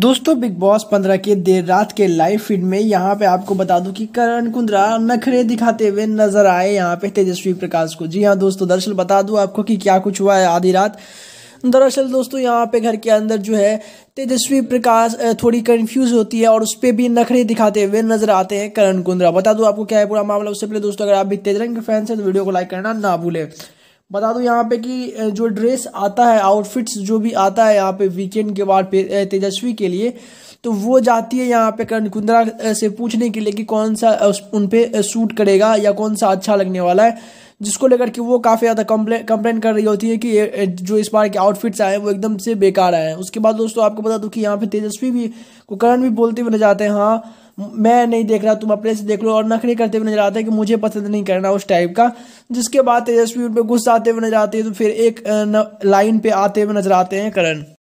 दोस्तों big boss 15 के देर रात के लाइव फीड में यहाँ पे आपको बता दूं कि करण कुंद्रा नखरे दिखाते हुए नजर आए यहाँ पे तेजस्वी प्रकाश को जी हाँ दोस्तों दरअसल बता दूं आपको कि क्या कुछ हुआ है आधी रात दरअसल दोस्तों यहाँ पे घर के अंदर जो है तेजस्वी प्रकाश थोड़ी कंफ्यूज होती है और उस पर भी नखरे दिखाते हुए नजर आते हैं करण कुंद्रा बता दूं आपको क्या है पूरा मामला उससे पहले दोस्तों अगर आप भी तेजरंग के फैंस हैं तो वीडियो को लाइक करना ना भूलें बता दूं यहाँ पे कि जो ड्रेस आता है आउटफिट्स जो भी आता है यहाँ पे वीकेंड के बाद तेजस्वी के लिए तो वो जाती है यहाँ पे करण कुंद्रा से पूछने के लिए कि कौन सा उन पर सूट करेगा या कौन सा अच्छा लगने वाला है जिसको लेकर के वो काफ़ी ज़्यादा कंप्लेन कंप्लेन कर रही होती है कि जो इस बार के आउटफिट्स आए हैं वो एकदम से बेकार आए हैं उसके बाद दोस्तों आपको बता दूँ कि यहाँ पे तेजस्वी भी को करण भी बोलते हुए नजर आते हैं हाँ मैं नहीं देख रहा तुम अपने से देख लो और नखरे करते हुए नजर आते हैं कि मुझे पसंद नहीं करना उस टाइप का जिसके बाद तेजस्वी उन पर गुस्सा आते हुए नजर आते हैं तो फिर एक लाइन पे आते हुए नजर आते हैं करण